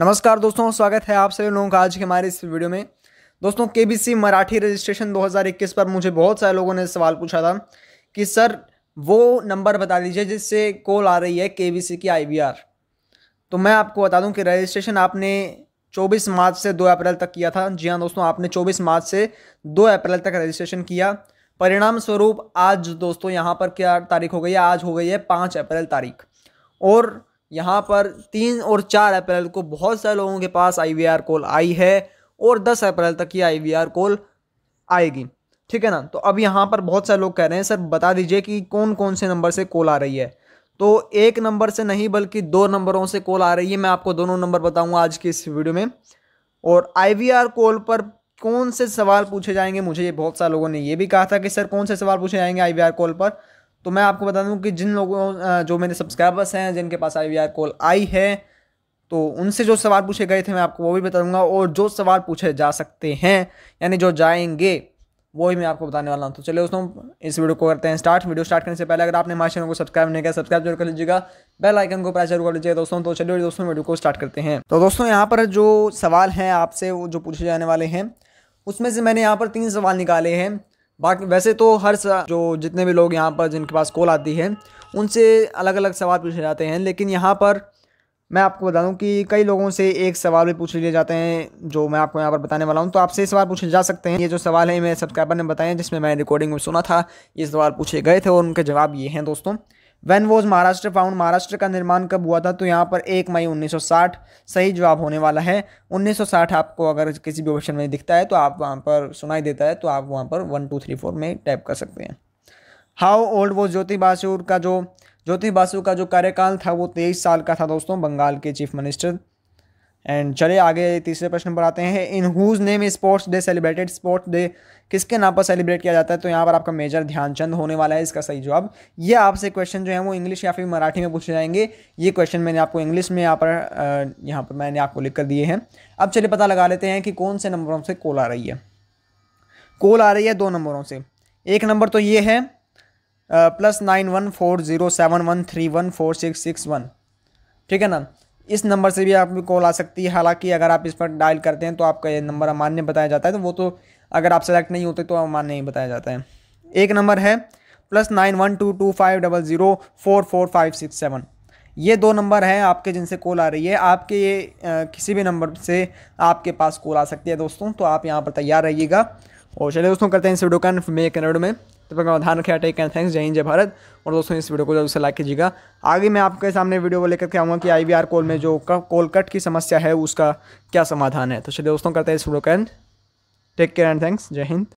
नमस्कार दोस्तों स्वागत है आप सभी लोगों का आज के हमारे इस वीडियो में दोस्तों केबीसी मराठी रजिस्ट्रेशन 2021 पर मुझे बहुत सारे लोगों ने सवाल पूछा था कि सर वो नंबर बता दीजिए जिससे कॉल आ रही है केबीसी की आईवीआर तो मैं आपको बता दूं कि रजिस्ट्रेशन आपने 24 मार्च से 2 अप्रैल तक किया था जी हाँ दोस्तों आपने चौबीस मार्च से दो अप्रैल तक रजिस्ट्रेशन किया परिणाम स्वरूप आज दोस्तों यहाँ पर क्या तारीख हो गई है आज हो गई है पाँच अप्रैल तारीख और यहाँ पर तीन और चार अप्रैल को बहुत सारे लोगों के पास आई कॉल आई है और दस अप्रैल तक ये आई कॉल आएगी ठीक है ना तो अब यहाँ पर बहुत सारे लोग कह रहे हैं सर बता दीजिए कि कौन कौन से नंबर से कॉल आ रही है तो एक नंबर से नहीं बल्कि दो नंबरों से कॉल आ रही है मैं आपको दोनों नंबर बताऊंगा आज की इस वीडियो में और आई कॉल पर कौन से सवाल पूछे जाएंगे मुझे ये बहुत सारे लोगों ने ये भी कहा था कि सर कौन से सवाल पूछे जाएंगे आई कॉल पर तो मैं आपको बता दूं कि जिन लोगों जो मेरे सब्सक्राइबर्स हैं जिनके पास आई वी कॉल आई है तो उनसे जो सवाल पूछे गए थे मैं आपको वो भी बता दूंगा और जो सवाल पूछे जा सकते हैं यानी जो जाएंगे वो ही मैं आपको बताने वाला हूँ तो चलिए दोस्तों इस वीडियो को करते हैं स्टार्ट वीडियो स्टार्ट करने से पहले अगर आपने हमारे चैनल को सब्सक्राइब नहीं किया सब्सक्राइब जरूर कर लीजिएगा बेल आइकन को प्रेस जरूर कर लीजिएगा दोस्तों तो चलिए दोस्तों वीडियो को स्टार्ट करते हैं तो दोस्तों यहाँ पर जो सवाल हैं आपसे वो जो पूछे जाने वाले हैं उसमें से मैंने यहाँ पर तीन सवाल निकाले हैं बाकी वैसे तो हर जो जितने भी लोग यहाँ पर जिनके पास कॉल आती है उनसे अलग अलग सवाल पूछे जाते हैं लेकिन यहाँ पर मैं आपको बता दूँ कि कई लोगों से एक सवाल भी पूछ लिए जाते हैं जो मैं आपको यहाँ पर बताने वाला हूँ तो आपसे सवाल पूछे जा सकते हैं ये जो सवाल है मेरे सब्सक्राइबर ने बताए जिसमें मैंने रिकॉर्डिंग में सुना था ये सवाल पूछे गए थे और उनके जवाब ये हैं दोस्तों when was Maharashtra founded Maharashtra का निर्माण कब हुआ था तो यहाँ पर एक मई 1960 सही जवाब होने वाला है 1960 आपको अगर किसी भी ऑप्शन में दिखता है तो आप वहाँ पर सुनाई देता है तो आप वहाँ पर वन टू थ्री फोर में टाइप कर सकते हैं हाउ ओल्ड वो ज्योति बासु का जो ज्योति बासु का जो कार्यकाल था वो तेईस साल का था दोस्तों बंगाल के चीफ मिनिस्टर एंड चले आगे तीसरे प्रश्न पर आते हैं in whose name sports day celebrated sports day किसके नाम पर सेलिब्रेट किया जाता है तो यहाँ पर आपका मेजर ध्यानचंद होने वाला है इसका सही जवाब ये आपसे क्वेश्चन जो है वो इंग्लिश या फिर मराठी में पूछे जाएंगे ये क्वेश्चन मैंने आपको इंग्लिश में यहाँ पर यहाँ पर मैंने आपको लिख कर दिए हैं अब चलिए पता लगा लेते हैं कि कौन से नंबरों से कॉल आ रही है कॉल आ रही है दो नंबरों से एक नंबर तो ये है plus nine one four zero seven one three one four six six one ठीक है ना इस नंबर से भी आप कॉल आ सकती है हालांकि अगर आप इस पर डायल करते हैं तो आपका ये नंबर अमान्य बताया जाता है तो वो तो अगर आप सेलेक्ट नहीं होते तो अमान्य नहीं बताया जाता है एक नंबर है plus nine one two two five double zero four four five six seven ये दो नंबर हैं आपके जिनसे कॉल आ रही है आपके ये किसी भी नंबर से आपके पास कॉल आ सकती है दोस्तों तो आप यहाँ पर तैयार रहिएगा और चलिए दोस्तों करते हैं इस वीडियो का मे कनाडो में तब तो तक मैं ध्यान रखें टेक एंड थैंक्स जय हिंद जय भारत और दोस्तों इस वीडियो को जरूर से लाइक कीजिएगा आगे मैं आपके सामने वीडियो को लेकर के आऊँगा कि आई कॉल में जो कॉल कट की समस्या है उसका क्या समाधान है तो चलिए दोस्तों करते हैं इस वीडियो का end take care and thanks जय हिंद